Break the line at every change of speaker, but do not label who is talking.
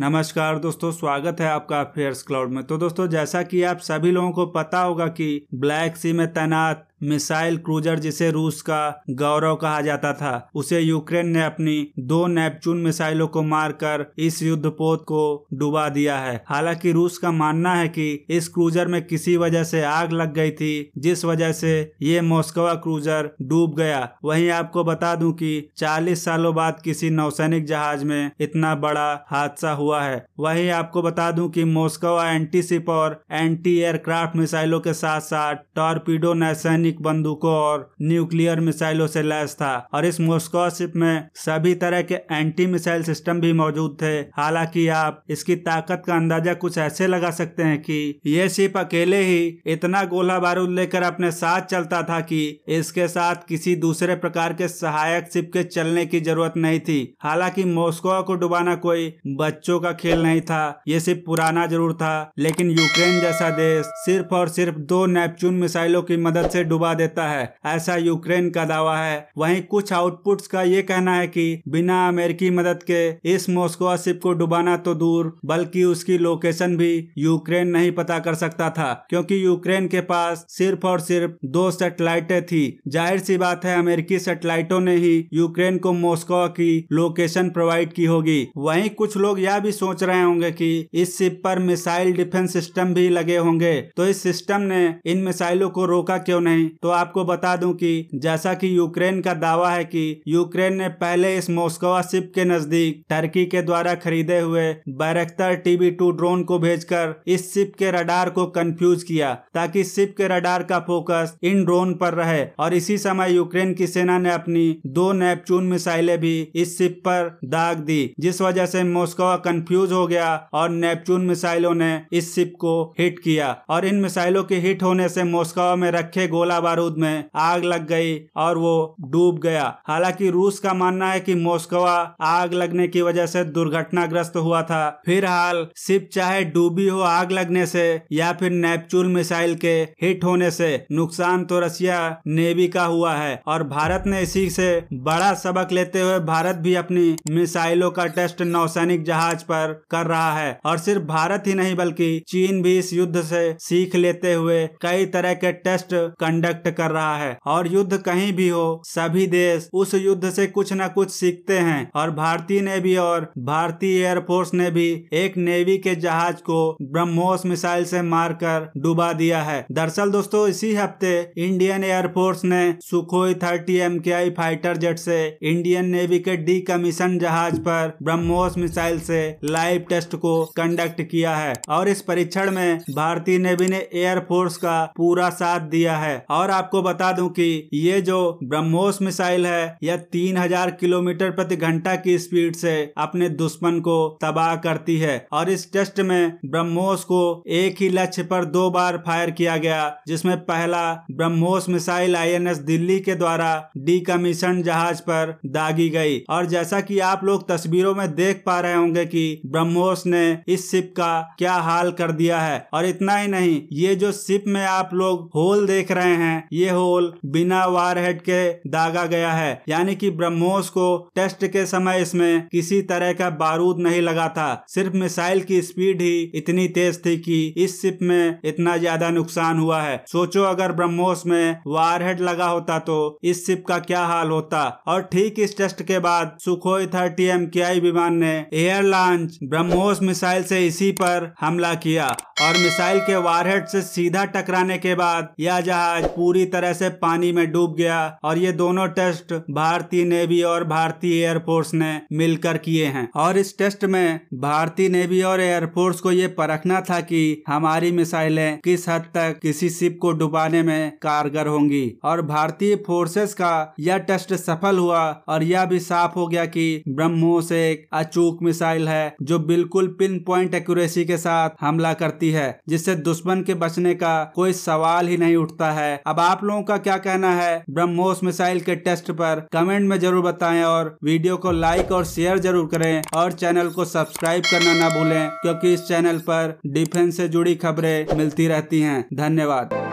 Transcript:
नमस्कार दोस्तों स्वागत है आपका अफेयर्स क्लाउड में तो दोस्तों जैसा कि आप सभी लोगों को पता होगा कि ब्लैक सी में तैनात मिसाइल क्रूजर जिसे रूस का गौरव कहा जाता था उसे यूक्रेन ने अपनी दो नेपचून मिसाइलों को मारकर इस युद्धपोत को डुबा दिया है हालांकि रूस का मानना है कि इस क्रूजर में किसी वजह से आग लग गई थी जिस वजह से ये मोस्कवा क्रूजर डूब गया वहीं आपको बता दूं कि 40 सालों बाद किसी नौसैनिक जहाज में इतना बड़ा हादसा हुआ है वहीं आपको बता दूं कि मोस्कवा एंटीशिप और एंटी एयरक्राफ्ट मिसाइलों के साथ साथ टॉर्पीडो नैसैनिक आधुनिक बंदूकों और न्यूक्लियर मिसाइलों से लैस था और इस मोस्को शिप में सभी तरह के एंटी मिसाइल सिस्टम भी मौजूद थे हालांकि आप इसकी ताकत का अंदाजा कुछ ऐसे लगा सकते हैं कि ये शिप अकेले ही इतना गोला बारूद लेकर अपने साथ चलता था कि इसके साथ किसी दूसरे प्रकार के सहायक शिप के चलने की जरूरत नहीं थी हालांकि मोस्को को डुबाना कोई बच्चों का खेल नहीं था ये सिर्फ पुराना जरूर था लेकिन यूक्रेन जैसा देश सिर्फ और सिर्फ दो नेपच्यून मिसाइलों की मदद से डूब डुबा देता है ऐसा यूक्रेन का दावा है वहीं कुछ आउटपुट्स का ये कहना है कि बिना अमेरिकी मदद के इस मॉस्को शिप को डुबाना तो दूर बल्कि उसकी लोकेशन भी यूक्रेन नहीं पता कर सकता था क्योंकि यूक्रेन के पास सिर्फ और सिर्फ दो सेटेलाइटें थी जाहिर सी बात है अमेरिकी सेटेलाइटों ने ही यूक्रेन को मॉस्को की लोकेशन प्रोवाइड की होगी वहीं कुछ लोग यह भी सोच रहे होंगे कि इस शिप पर मिसाइल डिफेंस सिस्टम भी लगे होंगे तो इस सिस्टम ने इन मिसाइलों को रोका क्यों नहीं तो आपको बता दूं कि जैसा कि यूक्रेन का दावा है कि यूक्रेन ने पहले इस मोस्कवा शिप के नजदीक टर्की के द्वारा खरीदे हुए बैरक्तर टीबी टू ड्रोन को भेजकर इस शिप के रडार को कंफ्यूज किया ताकि शिप के रडार का फोकस इन ड्रोन पर रहे और इसी समय यूक्रेन की सेना ने अपनी दो नेपचून मिसाइलें भी इस शिप पर दाग दी जिस वजह से मोस्कवा कंफ्यूज हो गया और नेपचून मिसाइलों ने इस शिप को हिट किया और इन मिसाइलों के हिट होने से मोस्कवा में रखे गोला गोला बारूद में आग लग गई और वो डूब गया हालांकि रूस का मानना है कि मोस्कवा आग लगने की वजह से दुर्घटनाग्रस्त हुआ था फिर हाल सिर्फ चाहे डूबी हो आग लगने से या फिर नेपचूल मिसाइल के हिट होने से नुकसान तो रसिया नेवी का हुआ है और भारत ने इसी से बड़ा सबक लेते हुए भारत भी अपनी मिसाइलों का टेस्ट नौसैनिक जहाज पर कर रहा है और सिर्फ भारत ही नहीं बल्कि चीन भी इस युद्ध से सीख लेते हुए कई तरह के टेस्ट कंड कंडक्ट कर रहा है और युद्ध कहीं भी हो सभी देश उस युद्ध से कुछ न कुछ सीखते हैं और भारतीय नेवी और भारतीय एयरफोर्स ने भी एक नेवी के जहाज को ब्रह्मोस मिसाइल से मारकर डुबा दिया है दरअसल दोस्तों इसी हफ्ते इंडियन एयरफोर्स ने Sukhoi thirty M K I fighter jet से इंडियन नेवी के डी कमीशन जहाज पर ब्रह्मोस मिसाइल से लाइव टेस्ट को कंडक्ट किया है और इस परीक्षण में भारतीय नेवी ने एयरफोर्स का पूरा साथ दिया है और आपको बता दूं कि ये जो ब्रह्मोस मिसाइल है यह तीन हजार किलोमीटर प्रति घंटा की स्पीड से अपने दुश्मन को तबाह करती है और इस टेस्ट में ब्रह्मोस को एक ही लक्ष्य पर दो बार फायर किया गया जिसमें पहला ब्रह्मोस मिसाइल आईएनएस दिल्ली के द्वारा कमीशन जहाज पर दागी गई और जैसा कि आप लोग तस्वीरों में देख पा रहे होंगे कि ब्रह्मोस ने इस शिप का क्या हाल कर दिया है और इतना ही नहीं ये जो शिप में आप लोग होल देख रहे हैं हैं ये होल बिना वार हेड के दागा गया है यानी कि ब्रह्मोस को टेस्ट के समय इसमें किसी तरह का बारूद नहीं लगा था सिर्फ मिसाइल की स्पीड ही इतनी तेज थी कि इस शिप में इतना ज्यादा नुकसान हुआ है सोचो अगर ब्रह्मोस में वार हेड लगा होता तो इस शिप का क्या हाल होता और ठीक इस टेस्ट के बाद सुखोई थर्टी एम के आई विमान ने एयर लॉन्च ब्रह्मोस मिसाइल से इसी पर हमला किया और मिसाइल के वारहेड से सीधा टकराने के बाद यह जहाज पूरी तरह से पानी में डूब गया और ये दोनों टेस्ट भारतीय नेवी और भारतीय एयरफोर्स ने मिलकर किए हैं और इस टेस्ट में भारतीय नेवी और एयरफोर्स को ये परखना था कि हमारी मिसाइलें किस हद तक किसी शिप को डुबाने में कारगर होंगी और भारतीय फोर्सेस का यह टेस्ट सफल हुआ और यह भी साफ हो गया कि ब्रह्मोस एक अचूक मिसाइल है जो बिल्कुल पिन पॉइंट एक्यूरेसी के साथ हमला करती है जिससे दुश्मन के बचने का कोई सवाल ही नहीं उठता है अब आप लोगों का क्या कहना है ब्रह्मोस मिसाइल के टेस्ट पर कमेंट में जरूर बताएं और वीडियो को लाइक और शेयर जरूर करें और चैनल को सब्सक्राइब करना ना भूलें क्योंकि इस चैनल पर डिफेंस से जुड़ी खबरें मिलती रहती हैं धन्यवाद